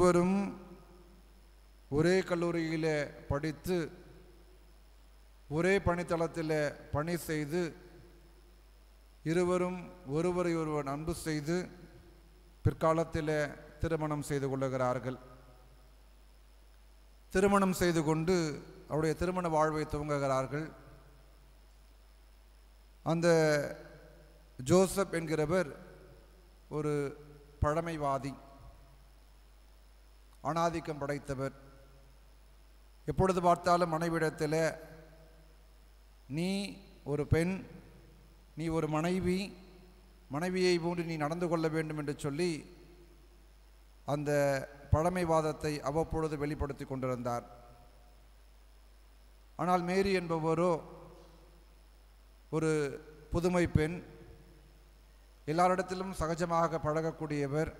இருவரும் ஒரே கல்லூரியில் படித்து ஒரே பணித்தளத்தில் பணி செய்து இருவரும் ஒருவரை ஒருவர் அன்பு செய்து பிற்காலத்தில் திருமணம் செய்து கொள்ளுகிறார்கள் திருமணம் செய்து கொண்டு அவருடைய திருமண வாழ்வை துவங்குகிறார்கள் அந்த ஜோசப் என்கிறவர் ஒரு பழமைவாதி அனாதிக்கம் படைத்தவர் எப்பொழுது பார்த்தாலும் மனைவிடத்தில் நீ ஒரு பெண் நீ ஒரு மனைவி மனைவியை போன்று நீ நடந்து கொள்ள வேண்டும் என்று சொல்லி அந்த பழமைவாதத்தை அவ்வப்பொழுது வெளிப்படுத்தி கொண்டிருந்தார் ஆனால் மேரி என்பவரோ ஒரு புதுமை பெண் எல்லாரிடத்திலும் சகஜமாக பழகக்கூடியவர்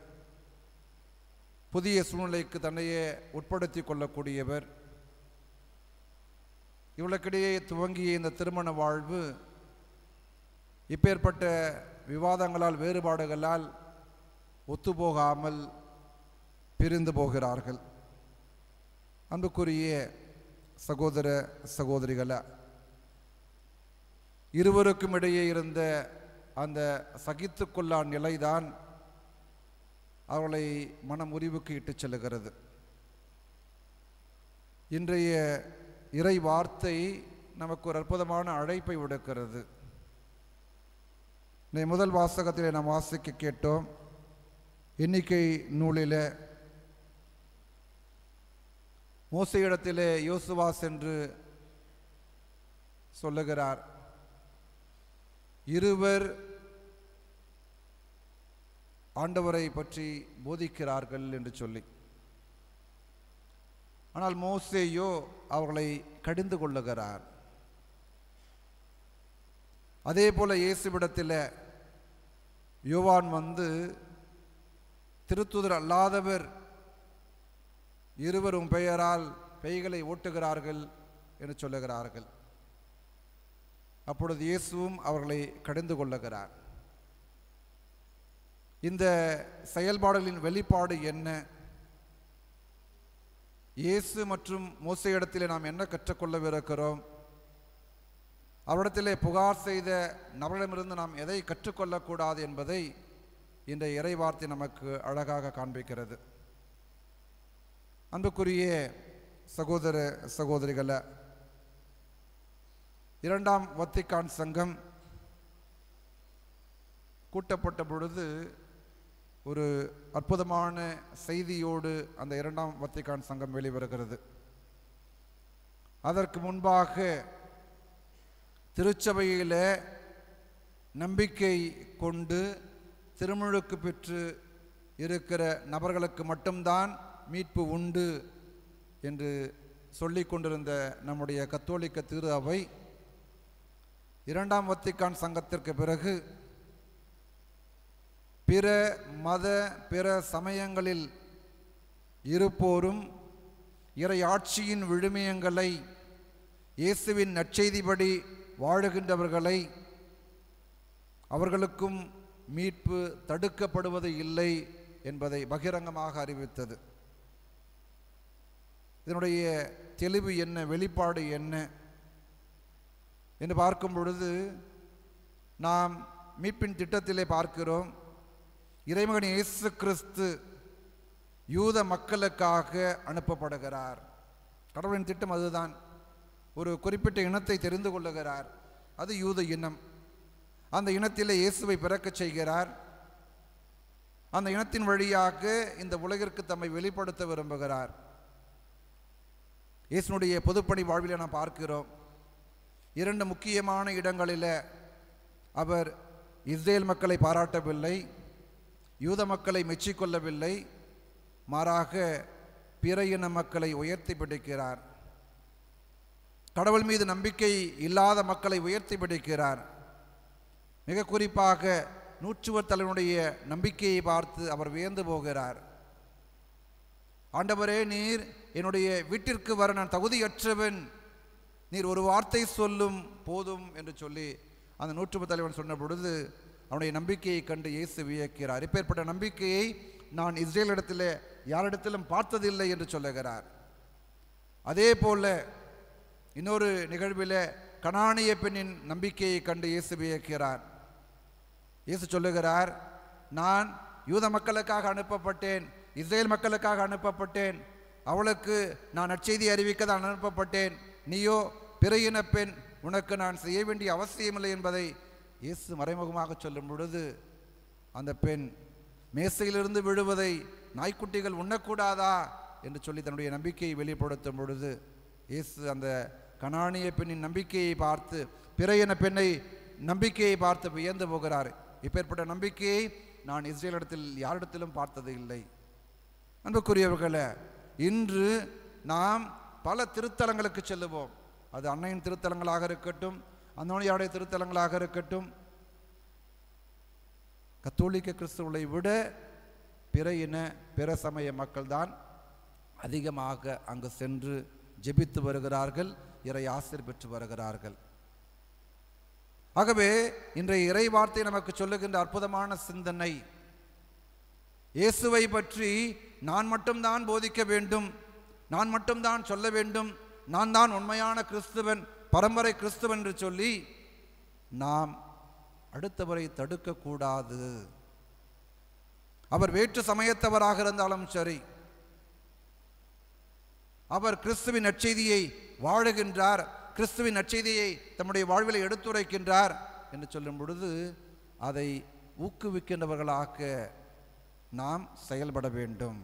புதிய சூழ்நிலைக்கு தன்னையே உட்படுத்தி கொள்ளக்கூடியவர் இவளுக்கிடையே துவங்கிய இந்த திருமண வாழ்வு இப்பேற்பட்ட விவாதங்களால் வேறுபாடுகளால் ஒத்துப்போகாமல் பிரிந்து போகிறார்கள் அன்புக்குரிய சகோதர சகோதரிகள இருவருக்கும் இடையே இருந்த அந்த சகித்து கொள்ளா நிலைதான் அவர்களை மன முறிவுக்கு இட்டுச் செல்லுகிறது இன்றைய இறை வார்த்தை நமக்கு ஒரு அற்புதமான அழைப்பை விடுக்கிறது இந்த முதல் வாசகத்தில் நாம் வாசிக்க கேட்டோம் எண்ணிக்கை நூலில் மோசையிடத்திலே யோசுவாஸ் என்று சொல்லுகிறார் இருவர் ஆண்டவரை பற்றி போதிக்கிறார்கள் என்று சொல்லி ஆனால் மோசேயோ அவர்களை கடிந்து கொள்ளுகிறார் அதே போல் இயேசுவிடத்தில் யுவான் வந்து திருத்துதர் அல்லாதவர் இருவரும் பெயரால் பெய்களை ஓட்டுகிறார்கள் என்று சொல்லுகிறார்கள் அப்பொழுது இயேசுவும் அவர்களை கடிந்து கொள்ளுகிறார் இந்த செயல்பாடுகளின் வெளிப்பாடு என்ன இயேசு மற்றும் மோச இடத்தில் நாம் என்ன கற்றுக்கொள்ளவிருக்கிறோம் அவரிடத்திலே புகார் செய்த நபரிடமிருந்து நாம் எதை கற்றுக்கொள்ளக்கூடாது என்பதை இந்த இறைவார்த்தை நமக்கு அழகாக காண்பிக்கிறது அன்புக்குரிய சகோதர சகோதரிகள இரண்டாம் வத்திக்கான் சங்கம் கூட்டப்பட்ட பொழுது ஒரு அற்புதமான செய்தியோடு அந்த இரண்டாம் வத்திகான் சங்கம் வெளிவருகிறது அதற்கு முன்பாக திருச்சபையில் நம்பிக்கை கொண்டு திருமுழுக்கு பெற்று இருக்கிற நபர்களுக்கு மட்டும்தான் மீட்பு உண்டு என்று சொல்லி கொண்டிருந்த நம்முடைய கத்தோலிக்க திரு அவை இரண்டாம் வத்திக்கான் சங்கத்திற்கு பிறகு பிற மத பிற சமயங்களில் இருப்போரும் இறையாட்சியின் விழுமியங்களை இயேசுவின் நற்செய்திபடி வாழுகின்றவர்களை அவர்களுக்கும் மீட்பு தடுக்கப்படுவது இல்லை என்பதை பகிரங்கமாக அறிவித்தது இதனுடைய தெளிவு என்ன வெளிப்பாடு என்ன என்று பார்க்கும் பொழுது நாம் மீட்பின் திட்டத்திலே பார்க்கிறோம் இறைமகன் இயேசு கிறிஸ்து யூத மக்களுக்காக அனுப்பப்படுகிறார் கடவுளின் திட்டம் அதுதான் ஒரு குறிப்பிட்ட இனத்தை தெரிந்து கொள்ளுகிறார் அது யூத இனம் அந்த இனத்திலே இயேசுவை பிறக்கச் செய்கிறார் அந்த இனத்தின் வழியாக இந்த உலகிற்கு தம்மை வெளிப்படுத்த விரும்புகிறார் இயேசுனுடைய பொதுப்பணி வாழ்வில் நாம் பார்க்கிறோம் இரண்டு முக்கியமான இடங்களில் அவர் இஸ்ரேல் மக்களை பாராட்டவில்லை யூத மக்களை மெச்சிக்கொள்ளவில்லை மாறாக பிற இன மக்களை உயர்த்தி பிடிக்கிறார் கடவுள் மீது நம்பிக்கை இல்லாத மக்களை உயர்த்தி பிடிக்கிறார் மிக குறிப்பாக நூற்றுவர் தலைவனுடைய நம்பிக்கையை பார்த்து அவர் வியந்து போகிறார் ஆண்டவரே நீர் என்னுடைய வீட்டிற்கு வர நான் தகுதியற்றவன் நீர் ஒரு வார்த்தை சொல்லும் போதும் என்று சொல்லி அந்த நூற்றுவர் தலைவன் சொன்ன பொழுது அவனுடைய நம்பிக்கையை கண்டு இயேசு வியக்கிறார் இப்பேற்பட்ட நம்பிக்கையை நான் இஸ்ரேல் இடத்துல யாரிடத்திலும் பார்த்ததில்லை என்று சொல்லுகிறார் அதே போல் இன்னொரு நிகழ்வில் கனானிய பெண்ணின் நம்பிக்கையை கண்டு இயேசு வியக்கிறார் இயேசு சொல்லுகிறார் நான் யூத மக்களுக்காக அனுப்பப்பட்டேன் இஸ்ரேல் மக்களுக்காக அனுப்பப்பட்டேன் அவளுக்கு நான் அச்செய்தி அறிவிக்க தான் அனுப்பப்பட்டேன் நீயோ பிற பெண் உனக்கு நான் செய்ய வேண்டிய அவசியமில்லை என்பதை இயேசு மறைமுகமாக சொல்லும் பொழுது அந்த பெண் மேசையிலிருந்து விழுவதை நாய்க்குட்டிகள் உண்ணக்கூடாதா என்று சொல்லி தன்னுடைய நம்பிக்கையை வெளிப்படுத்தும் பொழுது இயேசு அந்த கணானிய பெண்ணின் நம்பிக்கையை பார்த்து பிற என பெண்ணை நம்பிக்கையை பார்த்து வியந்து போகிறார் இப்பேற்பட்ட நம்பிக்கையை நான் இஸ்ரேலிடத்தில் யாரிடத்திலும் பார்த்தது இல்லை அன்புக்குரியவர்களே இன்று நாம் பல திருத்தலங்களுக்கு செல்லுவோம் அது அன்னையின் திருத்தலங்களாக இருக்கட்டும் அந்தோனியாவுடைய திருத்தலங்களாக இருக்கட்டும் கத்தோலிக்க கிறிஸ்தவர்களை விட பிற இன பிற சமய மக்கள்தான் அதிகமாக அங்கு சென்று ஜெபித்து வருகிறார்கள் இறை ஆசிரியர் பெற்று வருகிறார்கள் ஆகவே இன்றைய இறை வார்த்தை நமக்கு சொல்லுகின்ற அற்புதமான சிந்தனை இயேசுவை பற்றி நான் மட்டும்தான் போதிக்க வேண்டும் நான் மட்டும்தான் சொல்ல வேண்டும் நான் தான் உண்மையான கிறிஸ்துவன் பரம்பரை கிறிஸ்துவ என்று சொல்லி நாம் அடுத்தவரை தடுக்கக்கூடாது அவர் வேற்று சமயத்தவராக இருந்தாலும் சரி அவர் கிறிஸ்துவின் நற்செய்தியை வாழுகின்றார் கிறிஸ்துவின் நற்செய்தியை தம்முடைய வாழ்வில் எடுத்துரைக்கின்றார் என்று சொல்லும் பொழுது அதை ஊக்குவிக்கின்றவர்களாக நாம் செயல்பட வேண்டும்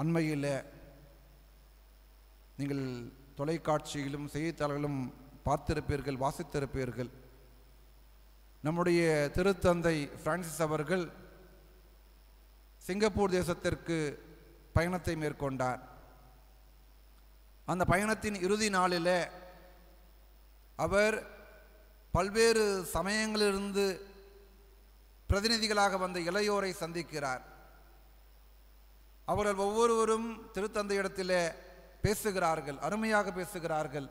அண்மையில் நீங்கள் தொலைக்காட்சியிலும் செய்தித்தாள்களும் பார்த்திருப்பீர்கள் வாசித்திருப்பீர்கள் நம்முடைய திருத்தந்தை பிரான்சிஸ் அவர்கள் சிங்கப்பூர் தேசத்திற்கு பயணத்தை மேற்கொண்டார் அந்த பயணத்தின் இறுதி நாளில் அவர் பல்வேறு சமயங்களிலிருந்து பிரதிநிதிகளாக வந்த இளையோரை சந்திக்கிறார் அவர்கள் ஒவ்வொருவரும் திருத்தந்தையிடத்தில் பேசுகிறார்கள் அருமையாக பேசுகிறார்கள்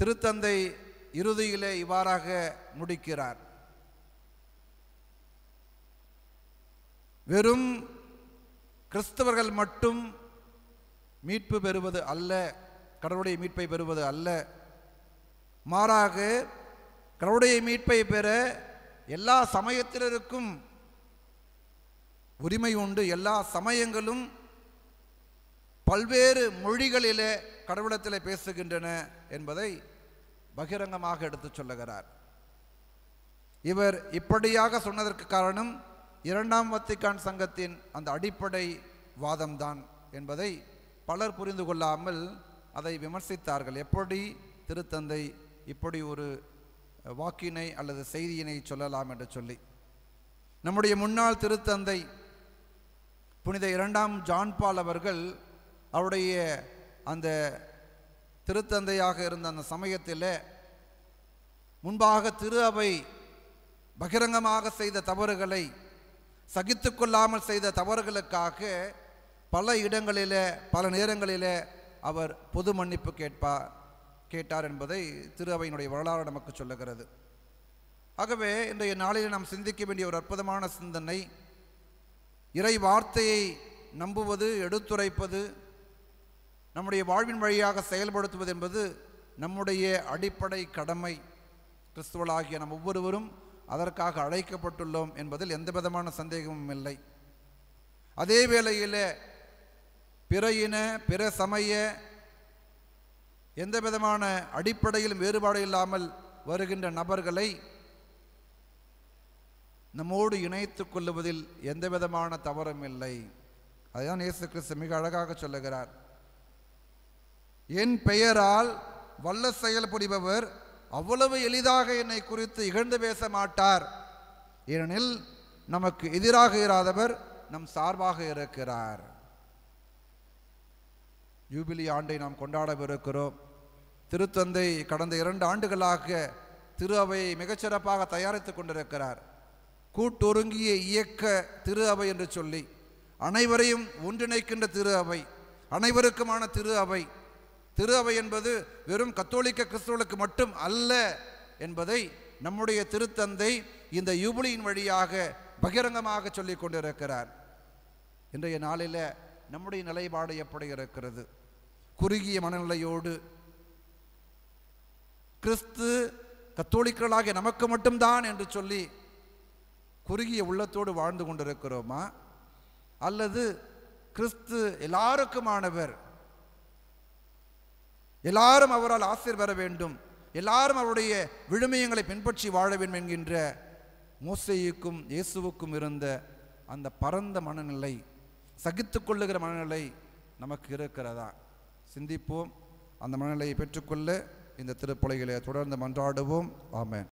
திருத்தந்தை இறுதியிலே இவ்வாறாக முடிக்கிறார் வெறும் கிறிஸ்தவர்கள் மட்டும் மீட்பு பெறுவது அல்ல கடவுளுடைய மீட்பை பெறுவது அல்ல மாறாக கடவுளுடைய மீட்பை பெற எல்லா சமயத்தினருக்கும் உரிமை உண்டு எல்லா சமயங்களும் பல்வேறு மொழிகளிலே கடவுளத்தில் பேசுகின்றன என்பதை பகிரங்கமாக எடுத்து சொல்லுகிறார் இவர் இப்படியாக சொன்னதற்கு காரணம் இரண்டாம் வத்திக்கான் சங்கத்தின் அந்த அடிப்படை வாதம்தான் என்பதை பலர் புரிந்து கொள்ளாமல் அதை விமர்சித்தார்கள் எப்படி திருத்தந்தை இப்படி ஒரு வாக்கினை அல்லது செய்தியினை சொல்லலாம் என்று சொல்லி நம்முடைய முன்னாள் திருத்தந்தை புனித இரண்டாம் ஜான்பால் அவர்கள் அவருடைய அந்த திருத்தந்தையாக இருந்த அந்த சமயத்தில் முன்பாக திரு அவை பகிரங்கமாக செய்த தவறுகளை சகித்து கொள்ளாமல் செய்த தவறுகளுக்காக பல இடங்களில் பல நேரங்களில் அவர் பொது மன்னிப்பு கேட்பா கேட்டார் என்பதை திரு அவையினுடைய வரலாறு நமக்கு சொல்லுகிறது ஆகவே இன்றைய நாளில் நாம் சிந்திக்க வேண்டிய ஒரு அற்புதமான சிந்தனை இறை வார்த்தையை நம்புவது எடுத்துரைப்பது நம்முடைய வாழ்வின் வழியாக செயல்படுத்துவது என்பது நம்முடைய அடிப்படை கடமை கிறிஸ்துவளாகிய நம் ஒவ்வொருவரும் அதற்காக அழைக்கப்பட்டுள்ளோம் என்பதில் எந்த விதமான சந்தேகமும் இல்லை அதே வேளையில் பிற இன பிற சமய எந்த விதமான அடிப்படையிலும் வேறுபாடு இல்லாமல் வருகின்ற நபர்களை நம்மோடு இணைத்து கொள்ளுவதில் எந்த விதமான தவறும் இல்லை அதுதான் இயேசு கிறிஸ்து மிக அழகாக சொல்லுகிறார் என் பெயரால் வல்ல செயல் புரிபவர் அவ்வளவு எளிதாக என்னை குறித்து இகழ்ந்து பேச மாட்டார் ஏனெனில் நமக்கு எதிராக இராதவர் நம் சார்பாக இருக்கிறார் யூபிலி ஆண்டை நாம் கொண்டாடவிருக்கிறோம் திருத்தந்தை கடந்த இரண்டு ஆண்டுகளாக திரு அவையை மிகச்சிறப்பாக தயாரித்துக் கொண்டிருக்கிறார் கூட்டொருங்கிய இயக்க திரு அவை என்று சொல்லி அனைவரையும் ஒன்றிணைக்கின்ற திரு அவை அனைவருக்குமான திரு அவை திரு அவை என்பது வெறும் கத்தோலிக்க கிறிஸ்தவர்களுக்கு மட்டும் அல்ல என்பதை நம்முடைய திருத்தந்தை இந்த யுபிலியின் வழியாக பகிரங்கமாக சொல்லி கொண்டிருக்கிறார் இன்றைய நாளில் நம்முடைய நிலைப்பாடு எப்படி இருக்கிறது குறுகிய மனநிலையோடு கிறிஸ்து கத்தோலிக்கர்களாக நமக்கு மட்டும்தான் என்று சொல்லி குறுகிய உள்ளத்தோடு வாழ்ந்து கொண்டிருக்கிறோமா அல்லது கிறிஸ்து எல்லாருக்குமானவர் எல்லாரும் அவரால் ஆசிரியர் பெற வேண்டும் எல்லாரும் அவருடைய விழுமையங்களை பின்பற்றி வாழ வேண்டும் என்கின்ற மோசையுக்கும் இயேசுவுக்கும் இருந்த அந்த பரந்த மனநிலை சகித்து கொள்ளுகிற மனநிலை நமக்கு இருக்கிறதா சிந்திப்போம் அந்த மனநிலையை பெற்றுக்கொள்ள இந்த திருப்பலைகளை தொடர்ந்து மன்றாடுவோம் ஆமேன்